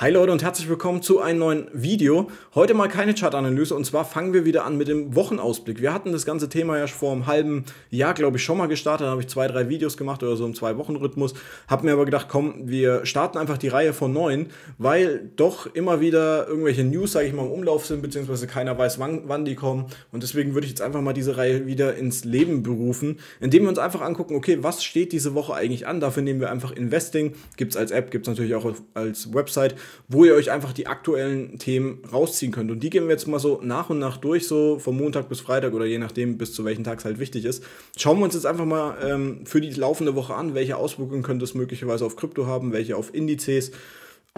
Hi Leute und herzlich willkommen zu einem neuen Video. Heute mal keine Chartanalyse und zwar fangen wir wieder an mit dem Wochenausblick. Wir hatten das ganze Thema ja vor einem halben Jahr, glaube ich, schon mal gestartet. Da habe ich zwei, drei Videos gemacht oder so im Zwei-Wochen-Rhythmus. Habe mir aber gedacht, komm, wir starten einfach die Reihe von neun, weil doch immer wieder irgendwelche News, sage ich mal, im Umlauf sind, beziehungsweise keiner weiß, wann, wann die kommen. Und deswegen würde ich jetzt einfach mal diese Reihe wieder ins Leben berufen, indem wir uns einfach angucken, okay, was steht diese Woche eigentlich an? Dafür nehmen wir einfach Investing, gibt es als App, gibt es natürlich auch als Website wo ihr euch einfach die aktuellen Themen rausziehen könnt. Und die gehen wir jetzt mal so nach und nach durch, so vom Montag bis Freitag oder je nachdem, bis zu welchem Tag es halt wichtig ist. Schauen wir uns jetzt einfach mal ähm, für die laufende Woche an, welche Auswirkungen könnte es möglicherweise auf Krypto haben, welche auf Indizes.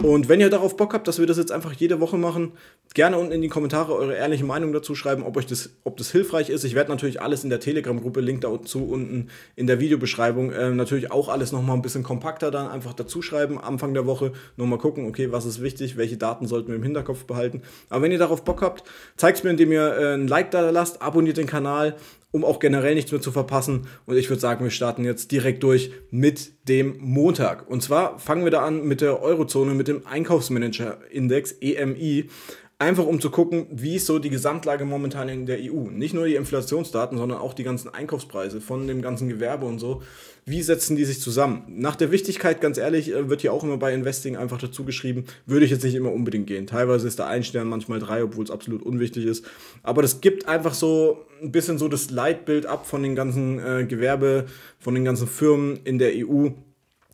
Und wenn ihr darauf Bock habt, dass wir das jetzt einfach jede Woche machen, gerne unten in die Kommentare eure ehrliche Meinung dazu schreiben, ob euch das, ob das hilfreich ist. Ich werde natürlich alles in der Telegram-Gruppe, Link dazu unten in der Videobeschreibung, äh, natürlich auch alles nochmal ein bisschen kompakter dann einfach dazu schreiben, Anfang der Woche, nochmal gucken, okay, was ist wichtig, welche Daten sollten wir im Hinterkopf behalten. Aber wenn ihr darauf Bock habt, zeigt es mir, indem ihr äh, ein Like da lasst, abonniert den Kanal, um auch generell nichts mehr zu verpassen. Und ich würde sagen, wir starten jetzt direkt durch mit dem Montag. Und zwar fangen wir da an mit der Eurozone, mit dem Einkaufsmanager-Index EMI einfach um zu gucken, wie ist so die Gesamtlage momentan in der EU. Nicht nur die Inflationsdaten, sondern auch die ganzen Einkaufspreise von dem ganzen Gewerbe und so. Wie setzen die sich zusammen? Nach der Wichtigkeit, ganz ehrlich, äh, wird hier auch immer bei Investing einfach dazu geschrieben, würde ich jetzt nicht immer unbedingt gehen. Teilweise ist da ein Stern, manchmal drei, obwohl es absolut unwichtig ist. Aber das gibt einfach so ein bisschen so das Leitbild ab von den ganzen äh, Gewerbe, von den ganzen Firmen in der EU,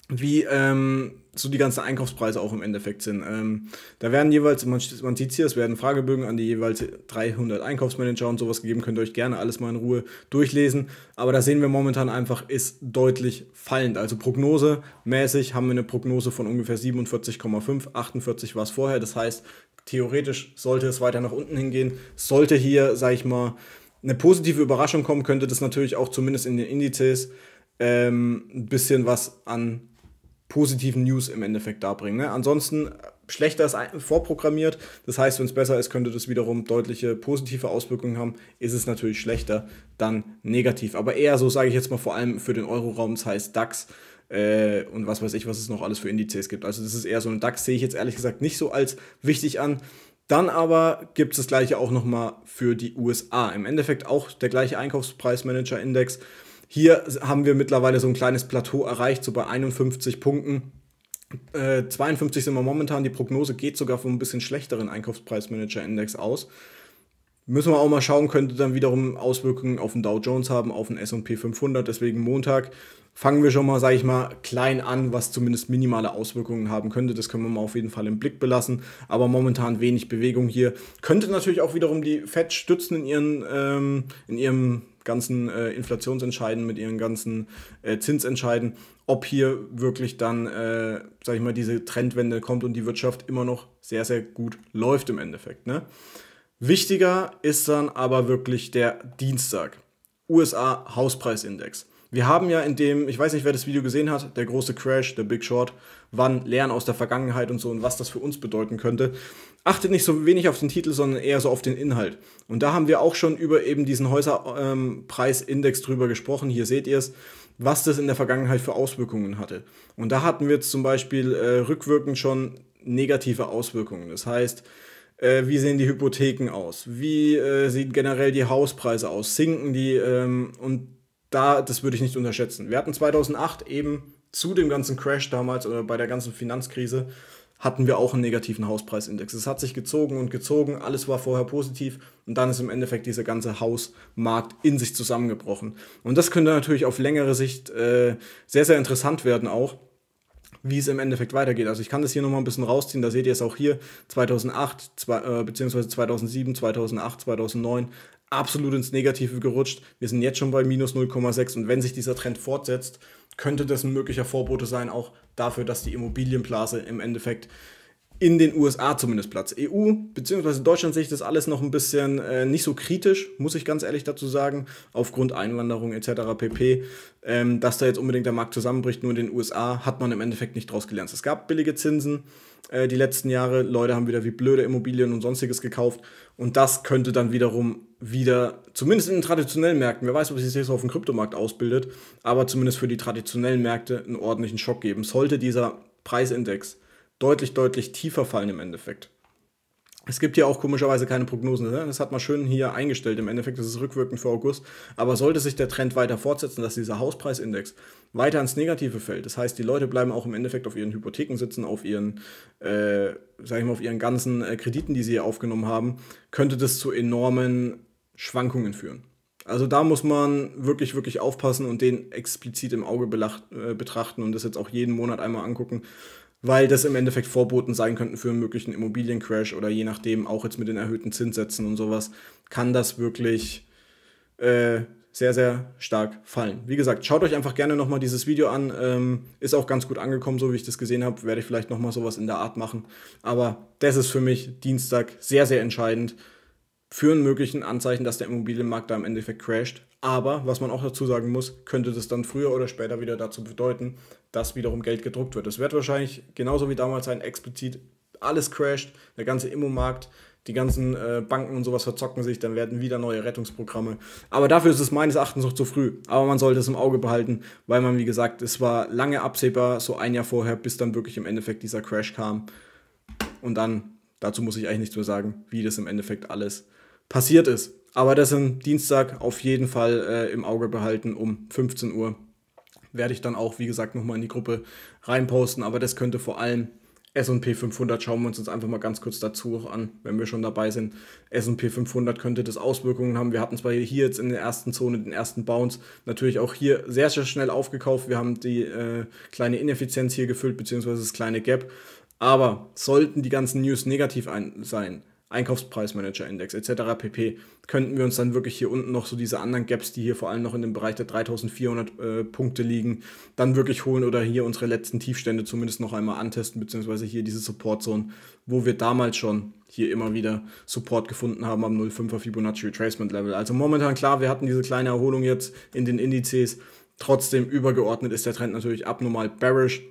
wie, ähm, so die ganzen Einkaufspreise auch im Endeffekt sind. Ähm, da werden jeweils, man, man sieht hier, es werden Fragebögen an die jeweils 300 Einkaufsmanager und sowas gegeben, könnt ihr euch gerne alles mal in Ruhe durchlesen. Aber da sehen wir momentan einfach, ist deutlich fallend. Also prognosemäßig haben wir eine Prognose von ungefähr 47,5, 48 war es vorher. Das heißt, theoretisch sollte es weiter nach unten hingehen, sollte hier, sag ich mal, eine positive Überraschung kommen, könnte das natürlich auch zumindest in den Indizes ähm, ein bisschen was an positiven News im Endeffekt darbringen. Ne? Ansonsten äh, schlechter ist vorprogrammiert. Das heißt, wenn es besser ist, könnte das wiederum deutliche positive Auswirkungen haben. Ist es natürlich schlechter, dann negativ. Aber eher so sage ich jetzt mal vor allem für den Euroraum, das heißt DAX äh, und was weiß ich, was es noch alles für Indizes gibt. Also das ist eher so ein DAX, sehe ich jetzt ehrlich gesagt nicht so als wichtig an. Dann aber gibt es das gleiche auch nochmal für die USA. Im Endeffekt auch der gleiche Einkaufspreismanager-Index hier haben wir mittlerweile so ein kleines Plateau erreicht, so bei 51 Punkten. Äh, 52 sind wir momentan, die Prognose geht sogar von ein bisschen schlechteren Einkaufspreismanager-Index aus. Müssen wir auch mal schauen, könnte dann wiederum Auswirkungen auf den Dow Jones haben, auf den SP 500. Deswegen Montag fangen wir schon mal, sage ich mal, klein an, was zumindest minimale Auswirkungen haben könnte. Das können wir mal auf jeden Fall im Blick belassen. Aber momentan wenig Bewegung hier. Könnte natürlich auch wiederum die FED stützen in, ihren, ähm, in ihrem ganzen äh, Inflationsentscheiden, mit ihren ganzen äh, Zinsentscheiden, ob hier wirklich dann, äh, sag ich mal, diese Trendwende kommt und die Wirtschaft immer noch sehr, sehr gut läuft im Endeffekt. Ne? Wichtiger ist dann aber wirklich der Dienstag. USA Hauspreisindex. Wir haben ja in dem, ich weiß nicht, wer das Video gesehen hat, der große Crash, der Big Short, wann Lernen aus der Vergangenheit und so und was das für uns bedeuten könnte. Achtet nicht so wenig auf den Titel, sondern eher so auf den Inhalt. Und da haben wir auch schon über eben diesen Häuserpreisindex ähm, drüber gesprochen. Hier seht ihr es, was das in der Vergangenheit für Auswirkungen hatte. Und da hatten wir zum Beispiel äh, rückwirkend schon negative Auswirkungen. Das heißt, äh, wie sehen die Hypotheken aus? Wie äh, sehen generell die Hauspreise aus? Sinken die? Ähm, und da, das würde ich nicht unterschätzen. Wir hatten 2008 eben zu dem ganzen Crash damals oder bei der ganzen Finanzkrise hatten wir auch einen negativen Hauspreisindex. Es hat sich gezogen und gezogen, alles war vorher positiv und dann ist im Endeffekt dieser ganze Hausmarkt in sich zusammengebrochen. Und das könnte natürlich auf längere Sicht äh, sehr, sehr interessant werden auch, wie es im Endeffekt weitergeht. Also ich kann das hier nochmal ein bisschen rausziehen, da seht ihr es auch hier, 2008, zwei, äh, beziehungsweise 2007, 2008, 2009, absolut ins Negative gerutscht. Wir sind jetzt schon bei minus 0,6 und wenn sich dieser Trend fortsetzt, könnte das ein möglicher Vorbote sein, auch dafür, dass die Immobilienblase im Endeffekt in den USA zumindest Platz. EU bzw. Deutschland sehe ich das alles noch ein bisschen äh, nicht so kritisch, muss ich ganz ehrlich dazu sagen, aufgrund Einwanderung etc. pp. Ähm, dass da jetzt unbedingt der Markt zusammenbricht, nur in den USA hat man im Endeffekt nicht draus gelernt. Es gab billige Zinsen äh, die letzten Jahre, Leute haben wieder wie blöde Immobilien und sonstiges gekauft und das könnte dann wiederum wieder, zumindest in den traditionellen Märkten, wer weiß, ob sich das jetzt auf dem Kryptomarkt ausbildet, aber zumindest für die traditionellen Märkte einen ordentlichen Schock geben. Sollte dieser Preisindex deutlich, deutlich tiefer fallen im Endeffekt. Es gibt ja auch komischerweise keine Prognosen. Ne? Das hat man schön hier eingestellt. Im Endeffekt ist es rückwirkend für August. Aber sollte sich der Trend weiter fortsetzen, dass dieser Hauspreisindex weiter ins Negative fällt, das heißt, die Leute bleiben auch im Endeffekt auf ihren Hypotheken sitzen, auf ihren, äh, sag ich mal, auf ihren ganzen äh, Krediten, die sie hier aufgenommen haben, könnte das zu enormen Schwankungen führen. Also da muss man wirklich, wirklich aufpassen und den explizit im Auge belacht, äh, betrachten und das jetzt auch jeden Monat einmal angucken, weil das im Endeffekt Vorboten sein könnten für einen möglichen Immobiliencrash oder je nachdem, auch jetzt mit den erhöhten Zinssätzen und sowas, kann das wirklich äh, sehr, sehr stark fallen. Wie gesagt, schaut euch einfach gerne nochmal dieses Video an. Ähm, ist auch ganz gut angekommen, so wie ich das gesehen habe. Werde ich vielleicht nochmal sowas in der Art machen. Aber das ist für mich Dienstag sehr, sehr entscheidend für einen möglichen Anzeichen, dass der Immobilienmarkt da im Endeffekt crasht. Aber was man auch dazu sagen muss, könnte das dann früher oder später wieder dazu bedeuten, dass wiederum Geld gedruckt wird. Das wird wahrscheinlich genauso wie damals sein, explizit alles crasht, der ganze Immomarkt, die ganzen äh, Banken und sowas verzocken sich, dann werden wieder neue Rettungsprogramme. Aber dafür ist es meines Erachtens noch zu früh. Aber man sollte es im Auge behalten, weil man, wie gesagt, es war lange absehbar, so ein Jahr vorher, bis dann wirklich im Endeffekt dieser Crash kam. Und dann, dazu muss ich eigentlich nichts mehr sagen, wie das im Endeffekt alles passiert ist. Aber das am Dienstag auf jeden Fall äh, im Auge behalten um 15 Uhr. Werde ich dann auch, wie gesagt, nochmal in die Gruppe reinposten. Aber das könnte vor allem S&P 500 schauen wir uns jetzt einfach mal ganz kurz dazu an, wenn wir schon dabei sind. S&P 500 könnte das Auswirkungen haben. Wir hatten zwar hier jetzt in der ersten Zone den ersten Bounce, natürlich auch hier sehr, sehr schnell aufgekauft. Wir haben die äh, kleine Ineffizienz hier gefüllt, beziehungsweise das kleine Gap. Aber sollten die ganzen News negativ sein, Einkaufspreismanager-Index etc. pp. Könnten wir uns dann wirklich hier unten noch so diese anderen Gaps, die hier vor allem noch in dem Bereich der 3400 äh, Punkte liegen, dann wirklich holen oder hier unsere letzten Tiefstände zumindest noch einmal antesten, beziehungsweise hier diese Support-Zone, wo wir damals schon hier immer wieder Support gefunden haben am 05er Fibonacci Retracement Level. Also momentan klar, wir hatten diese kleine Erholung jetzt in den Indizes. Trotzdem übergeordnet ist der Trend natürlich abnormal bearish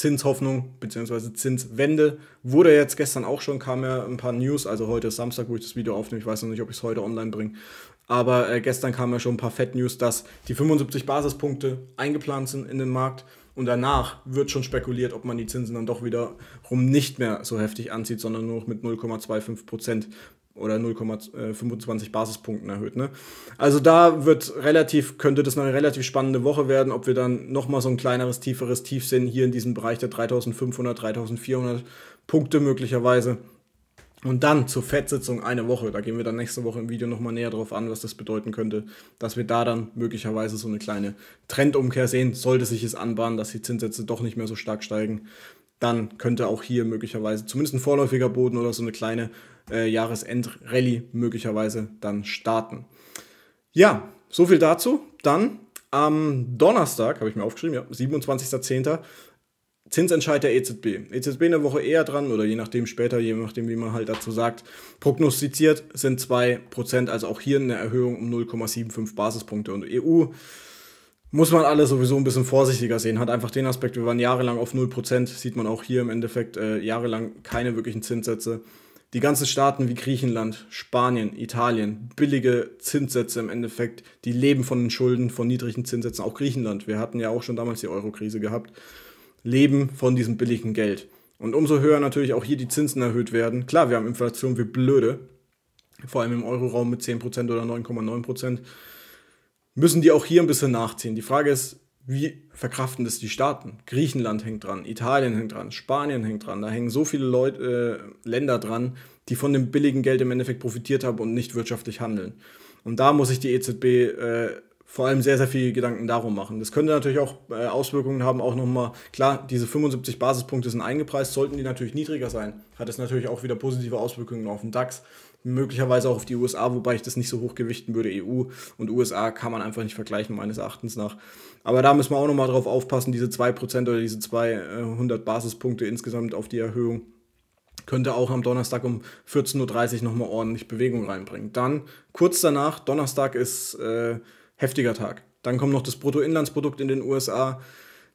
Zinshoffnung bzw. Zinswende. Wurde jetzt gestern auch schon, kam ja ein paar News, also heute ist Samstag, wo ich das Video aufnehme. Ich weiß noch nicht, ob ich es heute online bringe. Aber äh, gestern kam ja schon ein paar Fed-News, dass die 75 Basispunkte eingeplant sind in den Markt. Und danach wird schon spekuliert, ob man die Zinsen dann doch wiederum nicht mehr so heftig anzieht, sondern nur noch mit 0,25 Prozent oder 0,25 Basispunkten erhöht. Ne? Also da wird relativ, könnte das noch eine relativ spannende Woche werden, ob wir dann nochmal so ein kleineres, tieferes Tief sehen, hier in diesem Bereich der 3500, 3400 Punkte möglicherweise. Und dann zur Fettsitzung eine Woche, da gehen wir dann nächste Woche im Video nochmal näher drauf an, was das bedeuten könnte, dass wir da dann möglicherweise so eine kleine Trendumkehr sehen, sollte sich es anbahnen, dass die Zinssätze doch nicht mehr so stark steigen, dann könnte auch hier möglicherweise zumindest ein vorläufiger Boden oder so eine kleine äh, Jahresendrallye möglicherweise dann starten. Ja, so viel dazu. Dann am Donnerstag, habe ich mir aufgeschrieben, ja, 27.10. Zinsentscheid der EZB. EZB eine Woche eher dran oder je nachdem später, je nachdem, wie man halt dazu sagt. Prognostiziert sind 2%, also auch hier eine Erhöhung um 0,75 Basispunkte. Und EU muss man alle sowieso ein bisschen vorsichtiger sehen. Hat einfach den Aspekt, wir waren jahrelang auf 0%, sieht man auch hier im Endeffekt äh, jahrelang keine wirklichen Zinssätze. Die ganzen Staaten wie Griechenland, Spanien, Italien, billige Zinssätze im Endeffekt, die leben von den Schulden, von niedrigen Zinssätzen. Auch Griechenland, wir hatten ja auch schon damals die Euro-Krise gehabt, leben von diesem billigen Geld. Und umso höher natürlich auch hier die Zinsen erhöht werden. Klar, wir haben Inflation wie blöde, vor allem im Euroraum mit 10% oder 9,9%, müssen die auch hier ein bisschen nachziehen. Die Frage ist, wie verkraften das die Staaten? Griechenland hängt dran, Italien hängt dran, Spanien hängt dran. Da hängen so viele Leut, äh, Länder dran, die von dem billigen Geld im Endeffekt profitiert haben und nicht wirtschaftlich handeln. Und da muss sich die EZB äh, vor allem sehr, sehr viele Gedanken darum machen. Das könnte natürlich auch äh, Auswirkungen haben, auch nochmal, klar, diese 75 Basispunkte sind eingepreist, sollten die natürlich niedriger sein, hat es natürlich auch wieder positive Auswirkungen auf den DAX möglicherweise auch auf die USA, wobei ich das nicht so hoch gewichten würde. EU und USA kann man einfach nicht vergleichen, meines Erachtens nach. Aber da müssen wir auch nochmal drauf aufpassen, diese 2% oder diese 200 Basispunkte insgesamt auf die Erhöhung könnte auch am Donnerstag um 14.30 Uhr nochmal ordentlich Bewegung reinbringen. Dann kurz danach, Donnerstag ist äh, heftiger Tag. Dann kommt noch das Bruttoinlandsprodukt in den USA.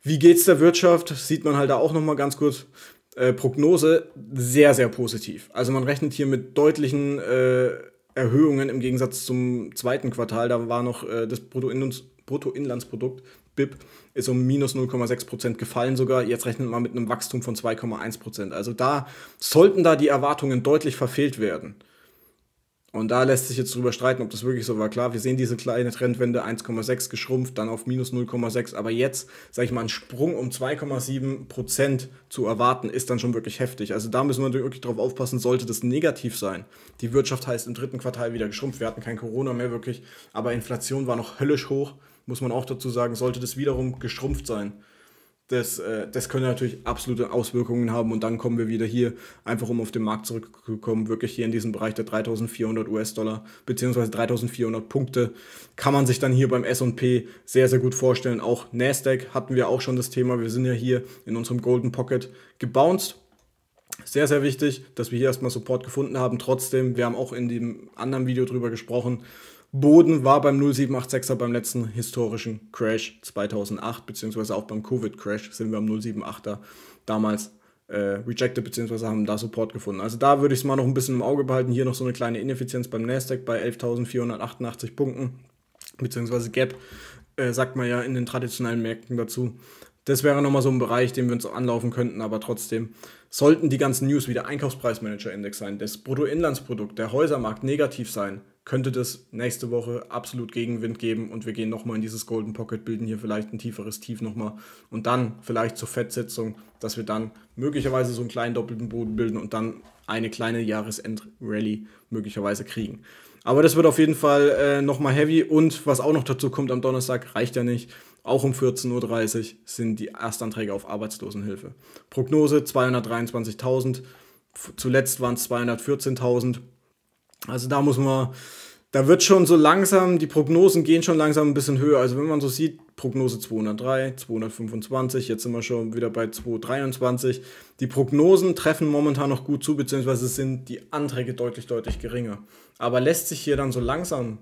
Wie geht's der Wirtschaft? Sieht man halt da auch nochmal ganz kurz. Äh, Prognose sehr, sehr positiv. Also man rechnet hier mit deutlichen äh, Erhöhungen im Gegensatz zum zweiten Quartal. Da war noch äh, das Bruttoinlandsprodukt, BIP, ist um minus 0,6 Prozent gefallen sogar. Jetzt rechnet man mit einem Wachstum von 2,1 Prozent. Also da sollten da die Erwartungen deutlich verfehlt werden. Und da lässt sich jetzt drüber streiten, ob das wirklich so war. Klar, wir sehen diese kleine Trendwende 1,6 geschrumpft, dann auf minus 0,6. Aber jetzt, sage ich mal, ein Sprung um 2,7 Prozent zu erwarten, ist dann schon wirklich heftig. Also da müssen wir wirklich drauf aufpassen, sollte das negativ sein. Die Wirtschaft heißt im dritten Quartal wieder geschrumpft. Wir hatten kein Corona mehr wirklich, aber Inflation war noch höllisch hoch, muss man auch dazu sagen. Sollte das wiederum geschrumpft sein das, äh, das könnte natürlich absolute Auswirkungen haben und dann kommen wir wieder hier, einfach um auf den Markt zurückzukommen, wirklich hier in diesem Bereich der 3400 US-Dollar beziehungsweise 3400 Punkte, kann man sich dann hier beim S&P sehr, sehr gut vorstellen. Auch Nasdaq hatten wir auch schon das Thema, wir sind ja hier in unserem Golden Pocket gebounced. Sehr, sehr wichtig, dass wir hier erstmal Support gefunden haben. Trotzdem, wir haben auch in dem anderen Video drüber gesprochen, Boden war beim 0786er beim letzten historischen Crash 2008, beziehungsweise auch beim Covid-Crash sind wir am 078 er damals äh, rejected, beziehungsweise haben da Support gefunden. Also da würde ich es mal noch ein bisschen im Auge behalten. Hier noch so eine kleine Ineffizienz beim Nasdaq bei 11.488 Punkten, beziehungsweise Gap, äh, sagt man ja in den traditionellen Märkten dazu. Das wäre nochmal so ein Bereich, den wir uns anlaufen könnten, aber trotzdem sollten die ganzen News wie der Einkaufspreismanager-Index sein, das Bruttoinlandsprodukt, der Häusermarkt negativ sein, könnte das nächste Woche absolut Gegenwind geben und wir gehen nochmal in dieses Golden Pocket, bilden hier vielleicht ein tieferes Tief nochmal und dann vielleicht zur Fettsetzung, dass wir dann möglicherweise so einen kleinen doppelten Boden bilden und dann eine kleine Jahresend-Rally möglicherweise kriegen. Aber das wird auf jeden Fall äh, nochmal heavy und was auch noch dazu kommt am Donnerstag, reicht ja nicht. Auch um 14.30 Uhr sind die Erstanträge auf Arbeitslosenhilfe. Prognose 223.000, zuletzt waren es 214.000. Also da muss man, da wird schon so langsam, die Prognosen gehen schon langsam ein bisschen höher. Also wenn man so sieht, Prognose 203, 225, jetzt sind wir schon wieder bei 223. Die Prognosen treffen momentan noch gut zu, beziehungsweise sind die Anträge deutlich, deutlich geringer. Aber lässt sich hier dann so langsam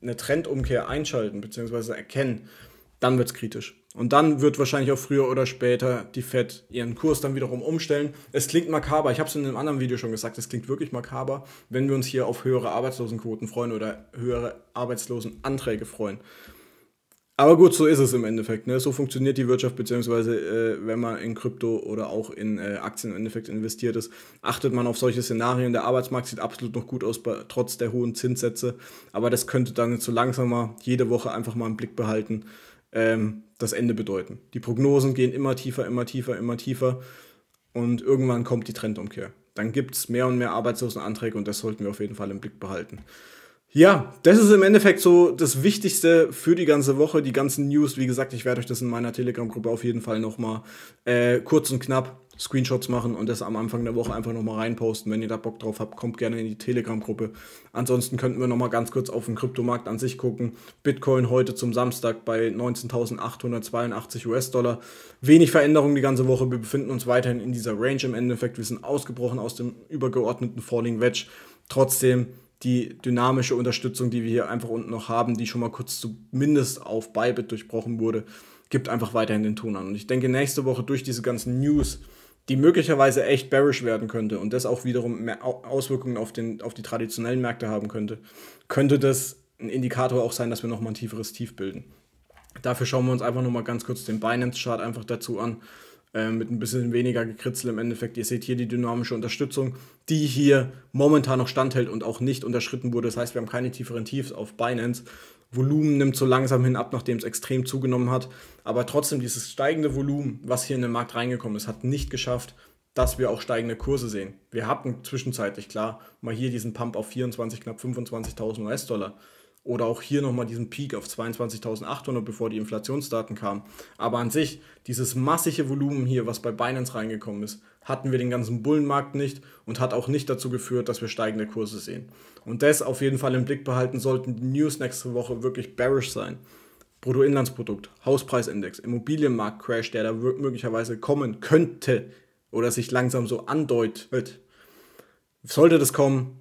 eine Trendumkehr einschalten, beziehungsweise erkennen dann wird es kritisch. Und dann wird wahrscheinlich auch früher oder später die Fed ihren Kurs dann wiederum umstellen. Es klingt makaber, ich habe es in einem anderen Video schon gesagt, es klingt wirklich makaber, wenn wir uns hier auf höhere Arbeitslosenquoten freuen oder höhere Arbeitslosenanträge freuen. Aber gut, so ist es im Endeffekt. Ne? So funktioniert die Wirtschaft, beziehungsweise äh, wenn man in Krypto oder auch in äh, Aktien im Endeffekt investiert ist, achtet man auf solche Szenarien. Der Arbeitsmarkt sieht absolut noch gut aus, trotz der hohen Zinssätze. Aber das könnte dann so langsamer jede Woche einfach mal im Blick behalten ähm, das Ende bedeuten. Die Prognosen gehen immer tiefer, immer tiefer, immer tiefer und irgendwann kommt die Trendumkehr. Dann gibt es mehr und mehr Arbeitslosenanträge und das sollten wir auf jeden Fall im Blick behalten. Ja, das ist im Endeffekt so das Wichtigste für die ganze Woche, die ganzen News. Wie gesagt, ich werde euch das in meiner Telegram-Gruppe auf jeden Fall nochmal äh, kurz und knapp Screenshots machen und das am Anfang der Woche einfach nochmal reinposten. Wenn ihr da Bock drauf habt, kommt gerne in die Telegram-Gruppe. Ansonsten könnten wir nochmal ganz kurz auf den Kryptomarkt an sich gucken. Bitcoin heute zum Samstag bei 19.882 US-Dollar. Wenig Veränderung die ganze Woche. Wir befinden uns weiterhin in dieser Range im Endeffekt. Wir sind ausgebrochen aus dem übergeordneten Falling Wedge. Trotzdem die dynamische Unterstützung, die wir hier einfach unten noch haben, die schon mal kurz zumindest auf Bybit durchbrochen wurde, gibt einfach weiterhin den Ton an. Und ich denke, nächste Woche durch diese ganzen News, die möglicherweise echt bearish werden könnte und das auch wiederum mehr Auswirkungen auf, den, auf die traditionellen Märkte haben könnte, könnte das ein Indikator auch sein, dass wir nochmal ein tieferes Tief bilden. Dafür schauen wir uns einfach nochmal ganz kurz den Binance-Chart einfach dazu an, äh, mit ein bisschen weniger Gekritzel im Endeffekt. Ihr seht hier die dynamische Unterstützung, die hier momentan noch standhält und auch nicht unterschritten wurde. Das heißt, wir haben keine tieferen Tiefs auf Binance. Volumen nimmt so langsam hin ab, nachdem es extrem zugenommen hat. Aber trotzdem, dieses steigende Volumen, was hier in den Markt reingekommen ist, hat nicht geschafft, dass wir auch steigende Kurse sehen. Wir hatten zwischenzeitlich, klar, mal hier diesen Pump auf 24, knapp 25.000 US-Dollar. Oder auch hier nochmal diesen Peak auf 22.800, bevor die Inflationsdaten kamen. Aber an sich, dieses massige Volumen hier, was bei Binance reingekommen ist, hatten wir den ganzen Bullenmarkt nicht und hat auch nicht dazu geführt, dass wir steigende Kurse sehen. Und das auf jeden Fall im Blick behalten sollten die News nächste Woche wirklich bearish sein. Bruttoinlandsprodukt, Hauspreisindex, Immobilienmarktcrash, der da möglicherweise kommen könnte oder sich langsam so andeutet. Sollte das kommen,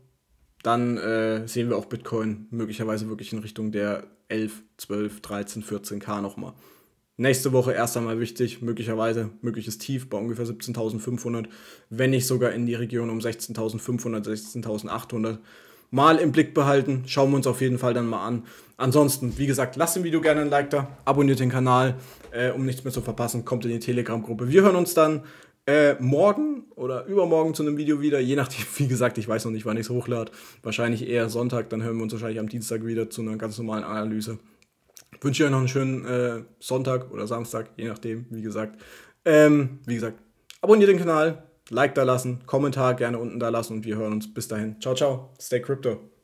dann äh, sehen wir auch Bitcoin möglicherweise wirklich in Richtung der 11, 12, 13, 14k nochmal. Nächste Woche erst einmal wichtig, möglicherweise mögliches Tief bei ungefähr 17.500, wenn nicht sogar in die Region um 16.500, 16.800 mal im Blick behalten. Schauen wir uns auf jeden Fall dann mal an. Ansonsten, wie gesagt, lasst dem Video gerne ein Like da, abonniert den Kanal, äh, um nichts mehr zu verpassen, kommt in die Telegram-Gruppe. Wir hören uns dann äh, morgen oder übermorgen zu einem Video wieder. Je nachdem, wie gesagt, ich weiß noch nicht, wann ich es hochlade. Wahrscheinlich eher Sonntag, dann hören wir uns wahrscheinlich am Dienstag wieder zu einer ganz normalen Analyse. Wünsche euch noch einen schönen äh, Sonntag oder Samstag, je nachdem, wie gesagt. Ähm, wie gesagt, abonniert den Kanal, Like da lassen, Kommentar gerne unten da lassen und wir hören uns. Bis dahin. Ciao, ciao. Stay Crypto.